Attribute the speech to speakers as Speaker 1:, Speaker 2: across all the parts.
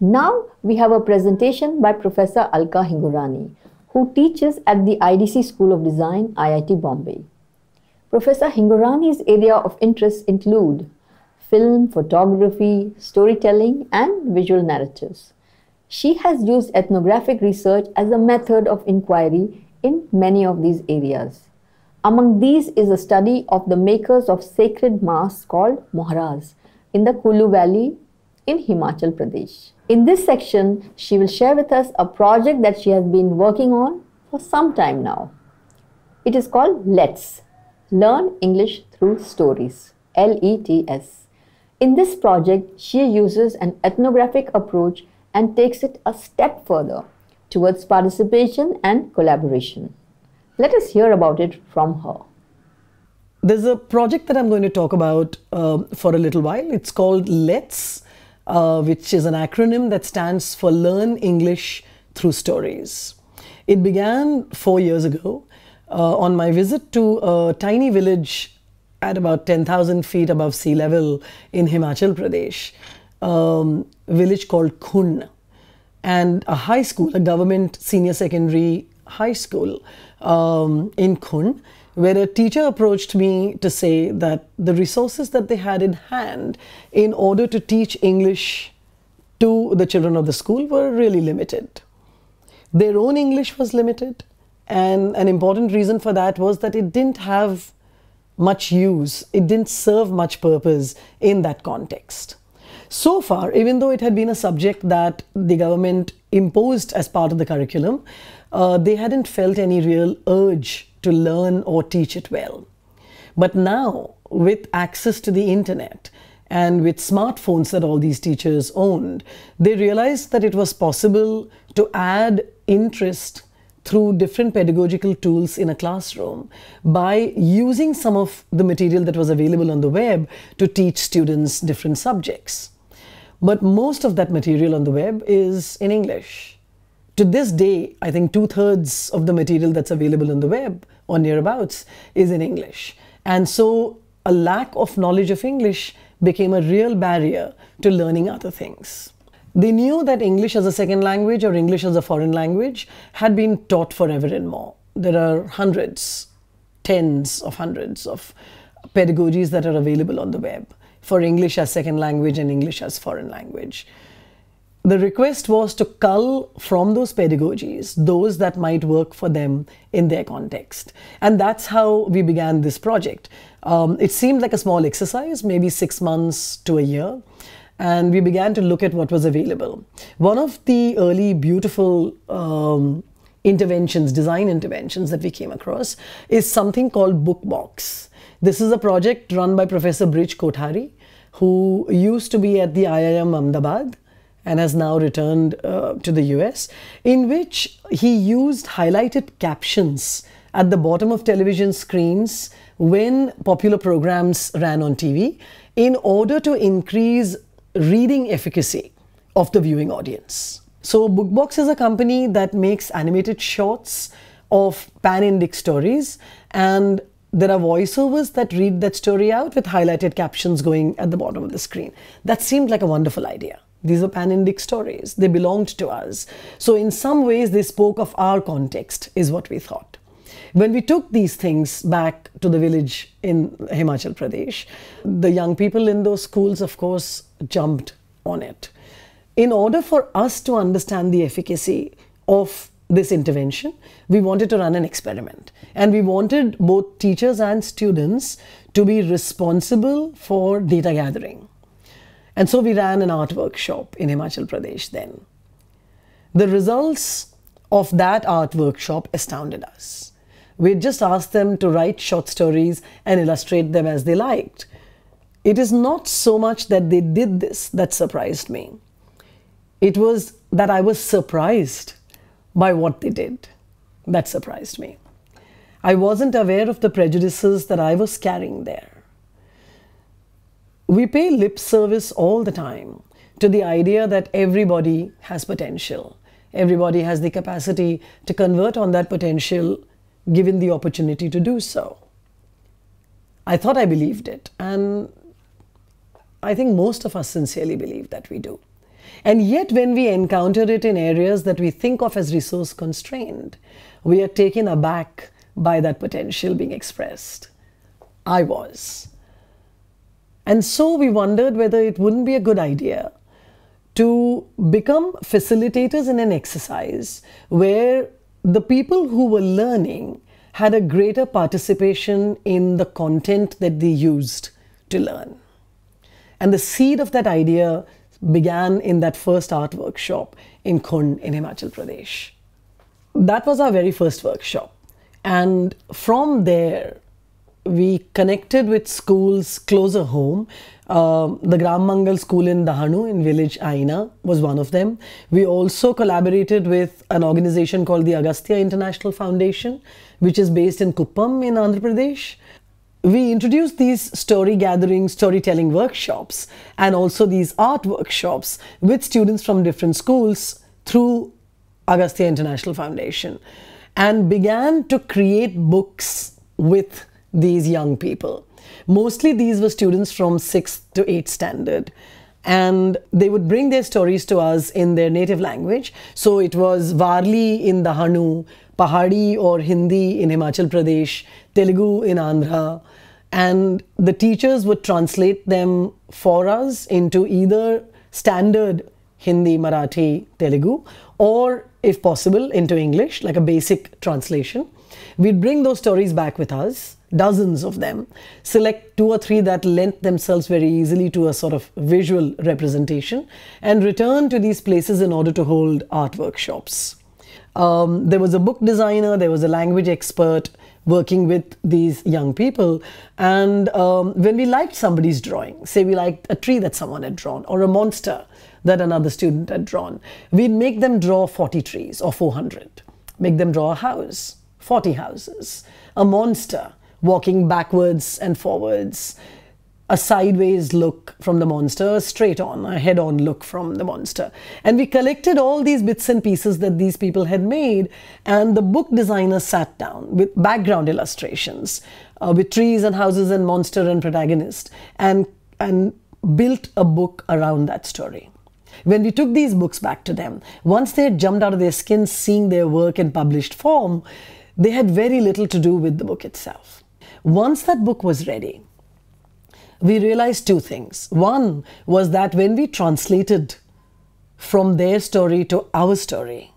Speaker 1: Now we have a presentation by Professor Alka Hingurani, who teaches at the IDC School of Design, IIT Bombay. Professor Hingurani's area of interest include film, photography, storytelling, and visual narratives. She has used ethnographic research as a method of inquiry in many of these areas. Among these is a study of the makers of sacred masks called Moharas in the Kulu Valley in Himachal Pradesh. In this section, she will share with us a project that she has been working on for some time now. It is called Let's Learn English Through Stories, LETS. In this project, she uses an ethnographic approach and takes it a step further towards participation and collaboration. Let us hear about it from her.
Speaker 2: There's a project that I'm going to talk about uh, for a little while. It's called Let's uh, which is an acronym that stands for Learn English Through Stories. It began four years ago uh, on my visit to a tiny village at about 10,000 feet above sea level in Himachal Pradesh, um, village called Khun, and a high school, a government senior secondary high school um, in Kun, where a teacher approached me to say that the resources that they had in hand in order to teach English to the children of the school were really limited. Their own English was limited, and an important reason for that was that it didn't have much use, it didn't serve much purpose in that context. So far, even though it had been a subject that the government imposed as part of the curriculum, uh, they hadn't felt any real urge to learn or teach it well. But now, with access to the internet and with smartphones that all these teachers owned, they realized that it was possible to add interest through different pedagogical tools in a classroom by using some of the material that was available on the web to teach students different subjects. But most of that material on the web is in English to this day, I think two thirds of the material that's available on the web or nearabouts is in English. And so a lack of knowledge of English became a real barrier to learning other things. They knew that English as a second language or English as a foreign language had been taught forever and more. There are hundreds, tens of hundreds of pedagogies that are available on the web for English as second language and English as foreign language. The request was to cull from those pedagogies those that might work for them in their context. And that's how we began this project. Um, it seemed like a small exercise, maybe six months to a year. And we began to look at what was available. One of the early beautiful um, interventions, design interventions that we came across is something called Bookbox. This is a project run by Professor Bridge Kothari, who used to be at the IIM Ahmedabad and has now returned uh, to the US, in which he used highlighted captions at the bottom of television screens when popular programs ran on TV in order to increase reading efficacy of the viewing audience. So, Bookbox is a company that makes animated shorts of pan Indic stories, and there are voiceovers that read that story out with highlighted captions going at the bottom of the screen. That seemed like a wonderful idea. These are pan Indic stories. They belonged to us. So, in some ways, they spoke of our context, is what we thought. When we took these things back to the village in Himachal Pradesh, the young people in those schools, of course, jumped on it. In order for us to understand the efficacy of this intervention, we wanted to run an experiment. And we wanted both teachers and students to be responsible for data gathering. And so we ran an art workshop in Himachal Pradesh then. The results of that art workshop astounded us. We had just asked them to write short stories and illustrate them as they liked. It is not so much that they did this that surprised me. It was that I was surprised by what they did. That surprised me. I wasn't aware of the prejudices that I was carrying there. We pay lip service all the time to the idea that everybody has potential. Everybody has the capacity to convert on that potential given the opportunity to do so. I thought I believed it, and I think most of us sincerely believe that we do. And yet, when we encounter it in areas that we think of as resource constrained, we are taken aback by that potential being expressed. I was. And so we wondered whether it wouldn't be a good idea to become facilitators in an exercise where the people who were learning had a greater participation in the content that they used to learn. And the seed of that idea began in that first art workshop in Khund in Himachal Pradesh. That was our very first workshop. And from there, we connected with schools closer home. Uh, the Gram Mangal school in Dahanu in village Aina was one of them. We also collaborated with an organization called the Agastya International Foundation, which is based in Kuppam in Andhra Pradesh. We introduced these story gathering, storytelling workshops, and also these art workshops with students from different schools through Agastya International Foundation and began to create books with these young people. Mostly these were students from 6th to 8th standard and they would bring their stories to us in their native language. So it was Varli in the Hanu, Pahadi or Hindi in Himachal Pradesh, Telugu in Andhra. And the teachers would translate them for us into either standard Hindi, Marathi, Telugu, or if possible, into English, like a basic translation. We'd bring those stories back with us dozens of them, select two or three that lent themselves very easily to a sort of visual representation, and return to these places in order to hold art workshops. Um, there was a book designer, there was a language expert working with these young people. And um, when we liked somebody's drawing, say we liked a tree that someone had drawn or a monster that another student had drawn, we'd make them draw 40 trees or 400, make them draw a house, 40 houses, a monster, walking backwards and forwards, a sideways look from the monster, a straight on, a head on look from the monster. And we collected all these bits and pieces that these people had made, and the book designer sat down with background illustrations, uh, with trees and houses and monster and protagonist, and, and built a book around that story. When we took these books back to them, once they had jumped out of their skins seeing their work in published form, they had very little to do with the book itself. Once that book was ready, we realized two things. One was that when we translated from their story to our story,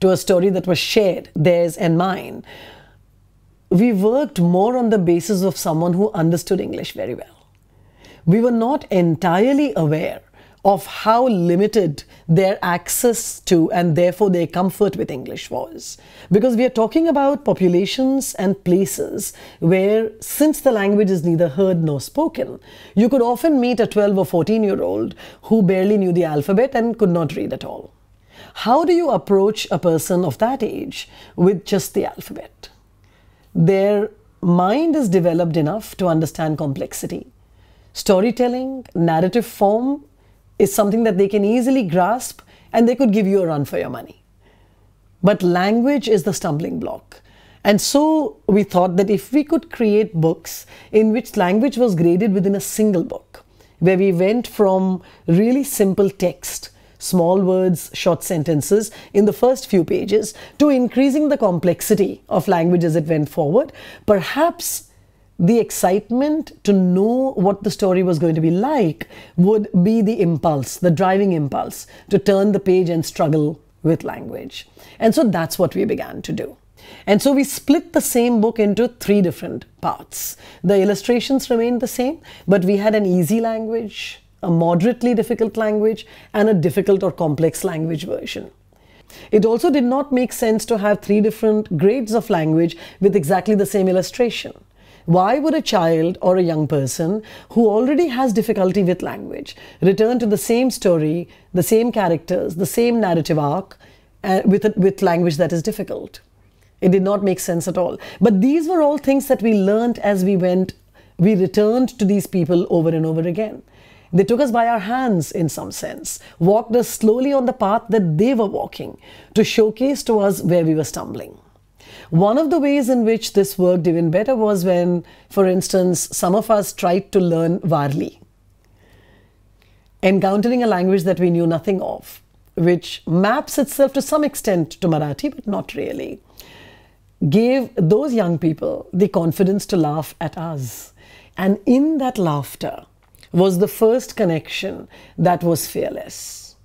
Speaker 2: to a story that was shared, theirs and mine, we worked more on the basis of someone who understood English very well. We were not entirely aware of how limited their access to and therefore their comfort with English was. Because we are talking about populations and places where, since the language is neither heard nor spoken, you could often meet a 12 or 14 year old who barely knew the alphabet and could not read at all. How do you approach a person of that age with just the alphabet? Their mind is developed enough to understand complexity. Storytelling, narrative form, is something that they can easily grasp and they could give you a run for your money. But language is the stumbling block. And so we thought that if we could create books in which language was graded within a single book, where we went from really simple text, small words, short sentences in the first few pages to increasing the complexity of language as it went forward, perhaps the excitement to know what the story was going to be like would be the impulse, the driving impulse to turn the page and struggle with language. And so that's what we began to do. And so we split the same book into three different parts. The illustrations remained the same, but we had an easy language, a moderately difficult language, and a difficult or complex language version. It also did not make sense to have three different grades of language with exactly the same illustration why would a child or a young person who already has difficulty with language return to the same story, the same characters, the same narrative arc uh, with, a, with language that is difficult? It did not make sense at all. But these were all things that we learned as we went, we returned to these people over and over again. They took us by our hands in some sense, walked us slowly on the path that they were walking to showcase to us where we were stumbling. One of the ways in which this worked even better was when, for instance, some of us tried to learn Varli, encountering a language that we knew nothing of, which maps itself to some extent to Marathi, but not really, gave those young people the confidence to laugh at us. And in that laughter was the first connection that was fearless.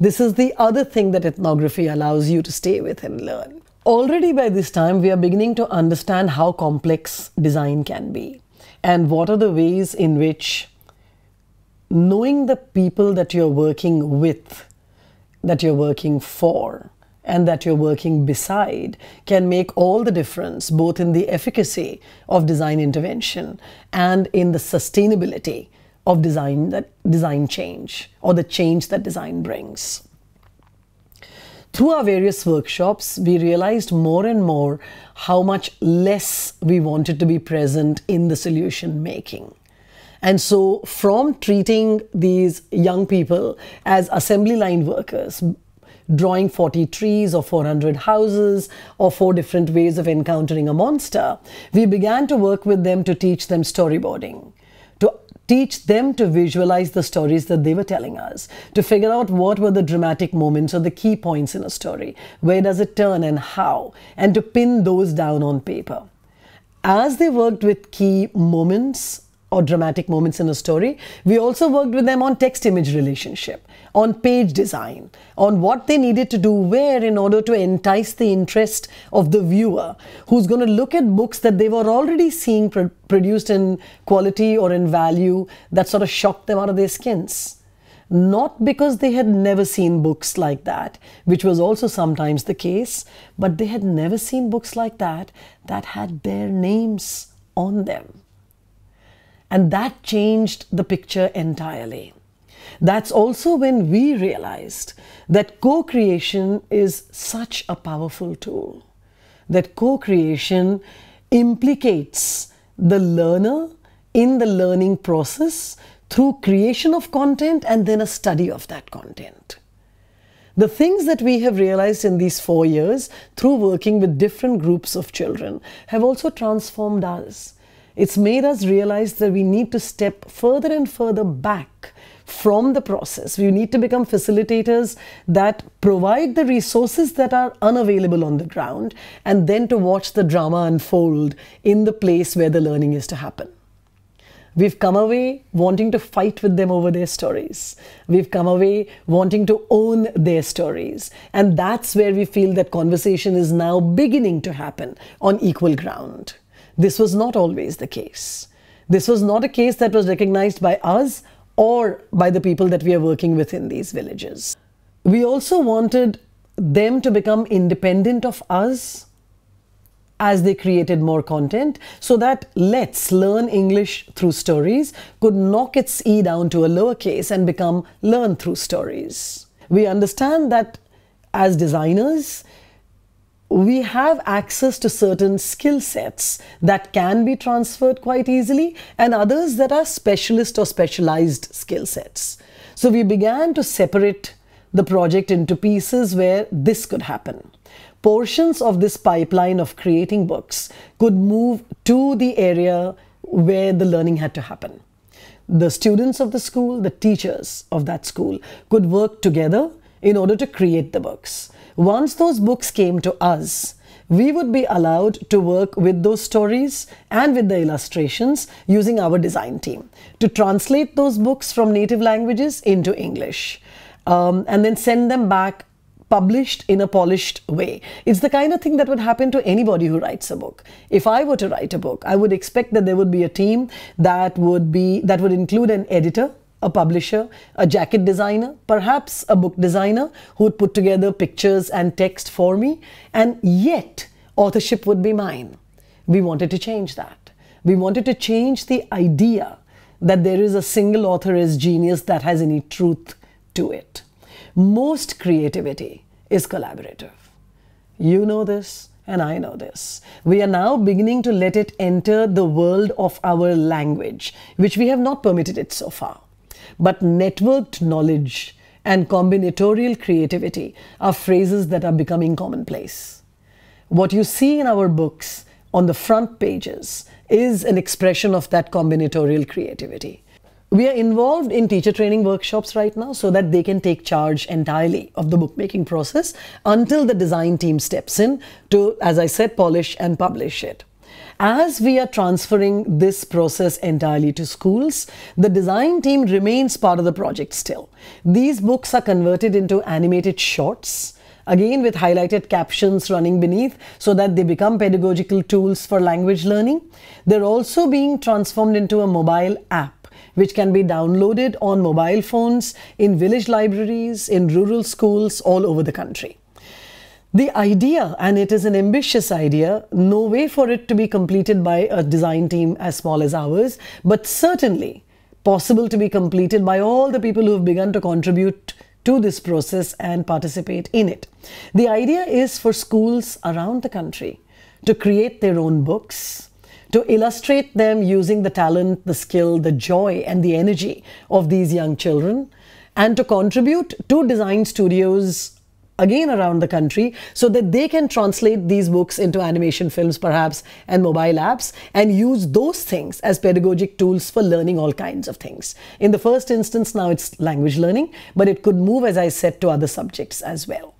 Speaker 2: This is the other thing that ethnography allows you to stay with and learn. Already by this time, we are beginning to understand how complex design can be and what are the ways in which knowing the people that you're working with, that you're working for, and that you're working beside can make all the difference both in the efficacy of design intervention and in the sustainability of design that design change or the change that design brings through our various workshops, we realized more and more how much less we wanted to be present in the solution making. And so, from treating these young people as assembly line workers, drawing 40 trees or 400 houses or four different ways of encountering a monster, we began to work with them to teach them storyboarding teach them to visualize the stories that they were telling us, to figure out what were the dramatic moments or the key points in a story, where does it turn and how, and to pin those down on paper. As they worked with key moments or dramatic moments in a story. We also worked with them on text image relationship, on page design, on what they needed to do where in order to entice the interest of the viewer who's going to look at books that they were already seeing produced in quality or in value that sort of shocked them out of their skins. Not because they had never seen books like that, which was also sometimes the case, but they had never seen books like that that had their names on them. And that changed the picture entirely. That's also when we realized that co creation is such a powerful tool, that co creation implicates the learner in the learning process through creation of content and then a study of that content. The things that we have realized in these four years through working with different groups of children have also transformed us it's made us realize that we need to step further and further back from the process. We need to become facilitators that provide the resources that are unavailable on the ground and then to watch the drama unfold in the place where the learning is to happen. We've come away wanting to fight with them over their stories. We've come away wanting to own their stories. And that's where we feel that conversation is now beginning to happen on equal ground. This was not always the case. This was not a case that was recognized by us or by the people that we are working with in these villages. We also wanted them to become independent of us as they created more content so that Let's Learn English Through Stories could knock its E down to a lowercase and become Learn Through Stories. We understand that as designers, we have access to certain skill sets that can be transferred quite easily and others that are specialist or specialized skill sets. So we began to separate the project into pieces where this could happen. Portions of this pipeline of creating books could move to the area where the learning had to happen. The students of the school, the teachers of that school could work together in order to create the books. Once those books came to us, we would be allowed to work with those stories and with the illustrations using our design team to translate those books from native languages into English um, and then send them back published in a polished way. It's the kind of thing that would happen to anybody who writes a book. If I were to write a book, I would expect that there would be a team that would be that would include an editor a publisher, a jacket designer, perhaps a book designer who would put together pictures and text for me, and yet authorship would be mine. We wanted to change that. We wanted to change the idea that there is a single author as genius that has any truth to it. Most creativity is collaborative. You know this, and I know this. We are now beginning to let it enter the world of our language, which we have not permitted it so far but networked knowledge and combinatorial creativity are phrases that are becoming commonplace. What you see in our books on the front pages is an expression of that combinatorial creativity. We are involved in teacher training workshops right now so that they can take charge entirely of the bookmaking process until the design team steps in to, as I said, polish and publish it. As we are transferring this process entirely to schools, the design team remains part of the project still. These books are converted into animated shorts again with highlighted captions running beneath so that they become pedagogical tools for language learning. They're also being transformed into a mobile app which can be downloaded on mobile phones in village libraries, in rural schools all over the country. The idea, and it is an ambitious idea, no way for it to be completed by a design team as small as ours, but certainly possible to be completed by all the people who have begun to contribute to this process and participate in it. The idea is for schools around the country to create their own books, to illustrate them using the talent, the skill, the joy, and the energy of these young children, and to contribute to design studios again around the country so that they can translate these books into animation films perhaps and mobile apps and use those things as pedagogic tools for learning all kinds of things. In the first instance now it's language learning but it could move as I said to other subjects as well.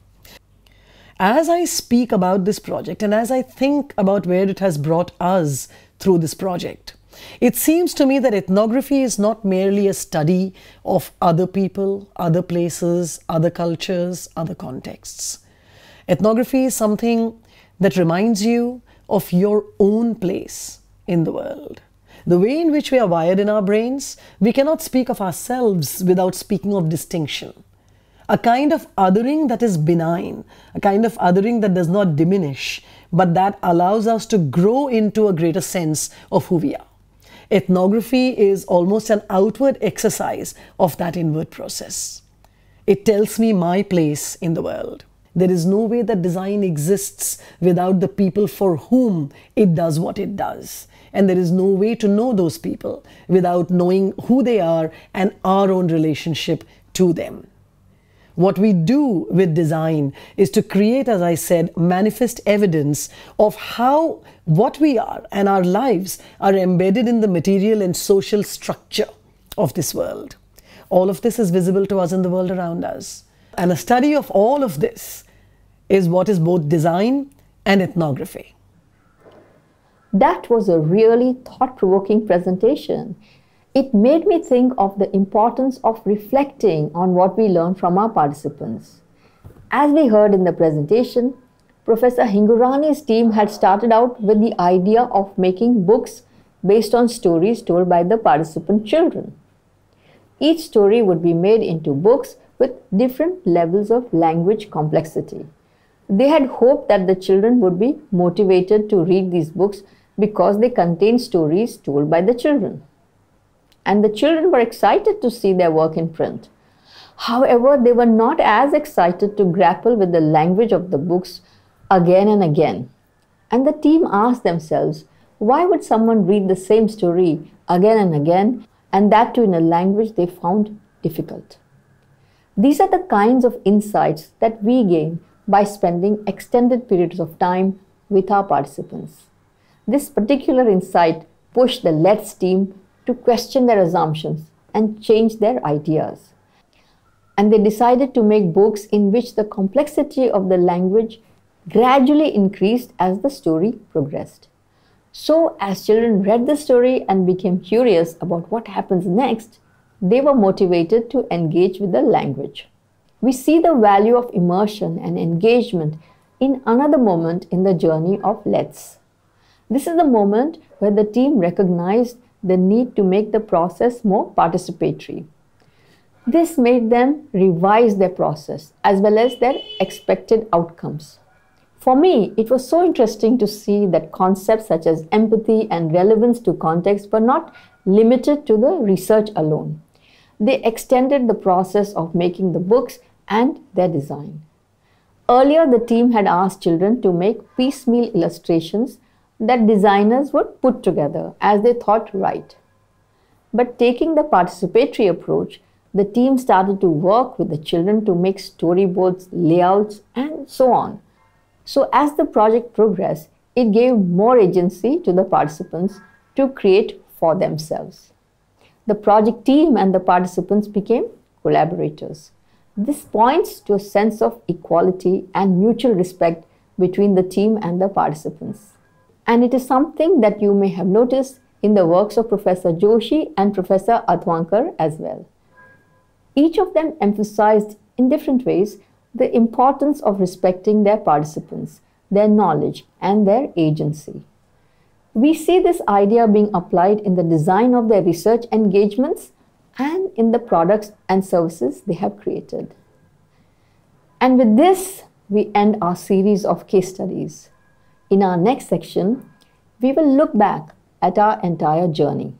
Speaker 2: As I speak about this project and as I think about where it has brought us through this project, it seems to me that ethnography is not merely a study of other people, other places, other cultures, other contexts. Ethnography is something that reminds you of your own place in the world. The way in which we are wired in our brains, we cannot speak of ourselves without speaking of distinction. A kind of othering that is benign, a kind of othering that does not diminish, but that allows us to grow into a greater sense of who we are. Ethnography is almost an outward exercise of that inward process. It tells me my place in the world. There is no way that design exists without the people for whom it does what it does. And there is no way to know those people without knowing who they are and our own relationship to them. What we do with design is to create, as I said, manifest evidence of how what we are and our lives are embedded in the material and social structure of this world. All of this is visible to us in the world around us. And a study of all of this is what is both design and ethnography.
Speaker 1: That was a really thought provoking presentation. It made me think of the importance of reflecting on what we learn from our participants. As we heard in the presentation, Professor Hingurani's team had started out with the idea of making books based on stories told by the participant children. Each story would be made into books with different levels of language complexity. They had hoped that the children would be motivated to read these books because they contained stories told by the children. And the children were excited to see their work in print. However, they were not as excited to grapple with the language of the books again and again. And the team asked themselves, why would someone read the same story again and again, and that too in a language they found difficult? These are the kinds of insights that we gain by spending extended periods of time with our participants. This particular insight pushed the Let's team to question their assumptions and change their ideas. And they decided to make books in which the complexity of the language gradually increased as the story progressed. So, as children read the story and became curious about what happens next, they were motivated to engage with the language. We see the value of immersion and engagement in another moment in the journey of Let's. This is the moment where the team recognized the need to make the process more participatory. This made them revise their process as well as their expected outcomes. For me, it was so interesting to see that concepts such as empathy and relevance to context were not limited to the research alone. They extended the process of making the books and their design. Earlier, the team had asked children to make piecemeal illustrations that designers would put together as they thought right. But taking the participatory approach, the team started to work with the children to make storyboards, layouts, and so on. So as the project progressed, it gave more agency to the participants to create for themselves. The project team and the participants became collaborators. This points to a sense of equality and mutual respect between the team and the participants. And it is something that you may have noticed in the works of Professor Joshi and Professor Advankar as well. Each of them emphasized in different ways the importance of respecting their participants, their knowledge, and their agency. We see this idea being applied in the design of their research engagements and in the products and services they have created. And with this, we end our series of case studies. In our next section, we will look back at our entire journey.